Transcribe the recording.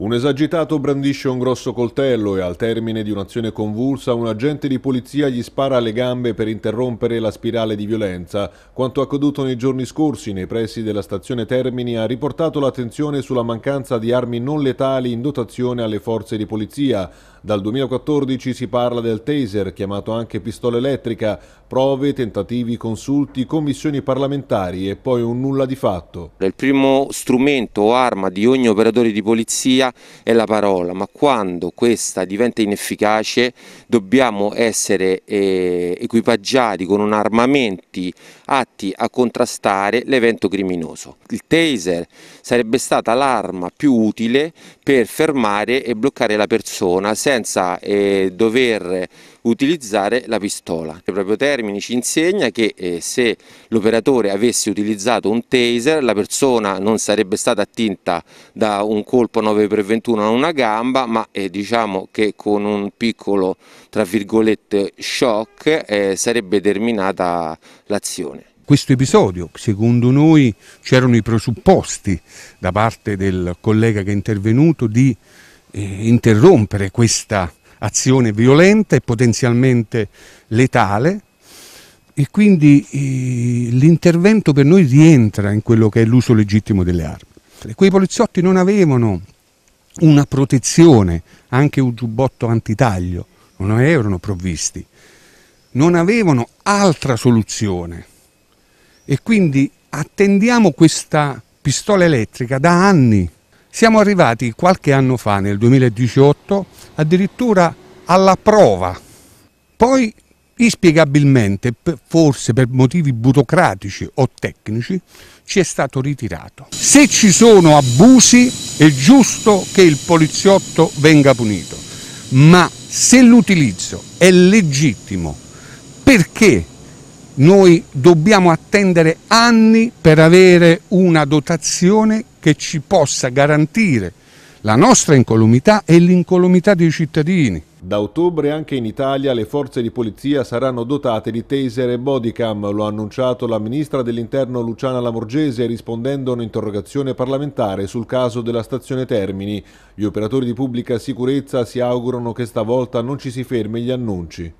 Un esagitato brandisce un grosso coltello e al termine di un'azione convulsa un agente di polizia gli spara alle gambe per interrompere la spirale di violenza. Quanto accaduto nei giorni scorsi nei pressi della stazione Termini ha riportato l'attenzione sulla mancanza di armi non letali in dotazione alle forze di polizia. Dal 2014 si parla del taser, chiamato anche pistola elettrica, prove, tentativi, consulti, commissioni parlamentari e poi un nulla di fatto. Il primo strumento o arma di ogni operatore di polizia è la parola, ma quando questa diventa inefficace dobbiamo essere eh, equipaggiati con un armamenti atti a contrastare l'evento criminoso. Il taser sarebbe stata l'arma più utile per fermare e bloccare la persona senza senza eh, dover utilizzare la pistola. Il proprio termine ci insegna che eh, se l'operatore avesse utilizzato un taser la persona non sarebbe stata attinta da un colpo 9 x 21 a una gamba ma eh, diciamo che con un piccolo tra virgolette shock eh, sarebbe terminata l'azione. Questo episodio, secondo noi, c'erano i presupposti da parte del collega che è intervenuto di eh, interrompere questa azione violenta e potenzialmente letale e quindi eh, l'intervento per noi rientra in quello che è l'uso legittimo delle armi. Quei poliziotti non avevano una protezione, anche un giubbotto antitaglio, non erano provvisti, non avevano altra soluzione e quindi attendiamo questa pistola elettrica da anni siamo arrivati qualche anno fa, nel 2018, addirittura alla prova. Poi, inspiegabilmente, forse per motivi burocratici o tecnici, ci è stato ritirato. Se ci sono abusi è giusto che il poliziotto venga punito, ma se l'utilizzo è legittimo, perché noi dobbiamo attendere anni per avere una dotazione che ci possa garantire la nostra incolumità e l'incolumità dei cittadini. Da ottobre anche in Italia le forze di polizia saranno dotate di taser e bodycam, lo ha annunciato la ministra dell'interno Luciana Lamorgese rispondendo a un'interrogazione parlamentare sul caso della stazione Termini. Gli operatori di pubblica sicurezza si augurano che stavolta non ci si fermi gli annunci.